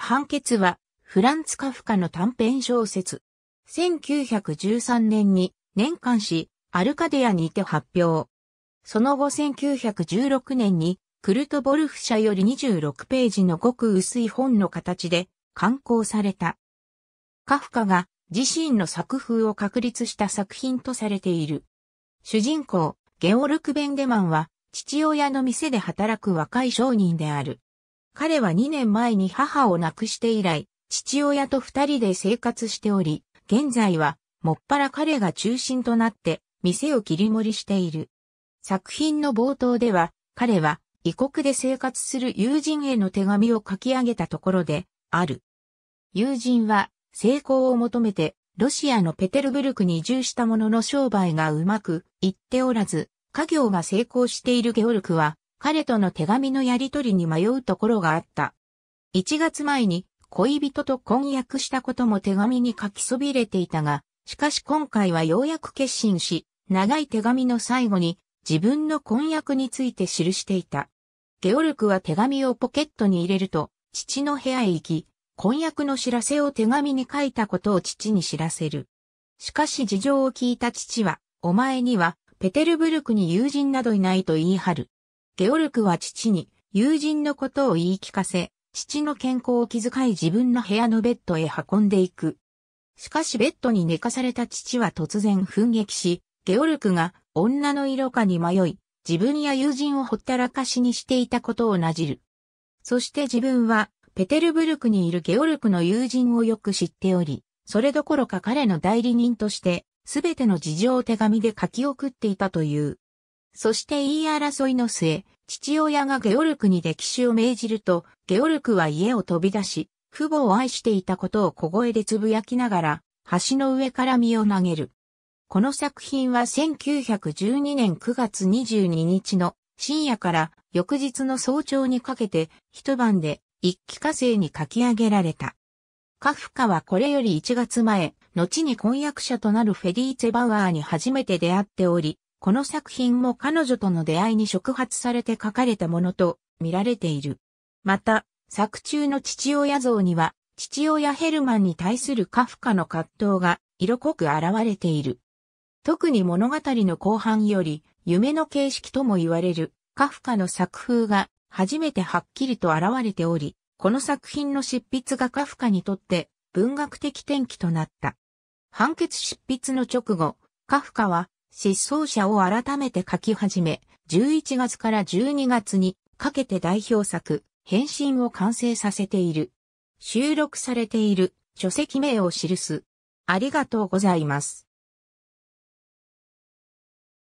判決は、フランツ・カフカの短編小説。1913年に年間誌、アルカデアにいて発表。その後1916年に、クルト・ボルフ社より26ページのごく薄い本の形で刊行された。カフカが自身の作風を確立した作品とされている。主人公、ゲオルク・ベンデマンは、父親の店で働く若い商人である。彼は2年前に母を亡くして以来、父親と二人で生活しており、現在は、もっぱら彼が中心となって、店を切り盛りしている。作品の冒頭では、彼は、異国で生活する友人への手紙を書き上げたところで、ある。友人は、成功を求めて、ロシアのペテルブルクに移住したものの商売がうまくいっておらず、家業が成功しているゲオルクは、彼との手紙のやりとりに迷うところがあった。1月前に恋人と婚約したことも手紙に書きそびれていたが、しかし今回はようやく決心し、長い手紙の最後に自分の婚約について記していた。ゲオルクは手紙をポケットに入れると、父の部屋へ行き、婚約の知らせを手紙に書いたことを父に知らせる。しかし事情を聞いた父は、お前には、ペテルブルクに友人などいないと言い張る。ゲオルクは父に、友人のことを言い聞かせ、父の健康を気遣い自分の部屋のベッドへ運んでいく。しかしベッドに寝かされた父は突然奮撃し、ゲオルクが女の色化に迷い、自分や友人をほったらかしにしていたことをなじる。そして自分は、ペテルブルクにいるゲオルクの友人をよく知っており、それどころか彼の代理人として、すべての事情を手紙で書き送っていたという。そして言い争いの末、父親がゲオルクに歴史を命じると、ゲオルクは家を飛び出し、父母を愛していたことを小声でつぶやきながら、橋の上から身を投げる。この作品は1912年9月22日の深夜から翌日の早朝にかけて一晩で一気火星に書き上げられた。カフカはこれより1月前、後に婚約者となるフェリーツェ・バウアーに初めて出会っており、この作品も彼女との出会いに触発されて書かれたものと見られている。また、作中の父親像には、父親ヘルマンに対するカフカの葛藤が色濃く現れている。特に物語の後半より、夢の形式とも言われるカフカの作風が初めてはっきりと現れており、この作品の執筆がカフカにとって文学的転機となった。判決執筆の直後、カフカは失踪者を改めて書き始め、11月から12月にかけて代表作、変身を完成させている。収録されている書籍名を記す。ありがとうございます。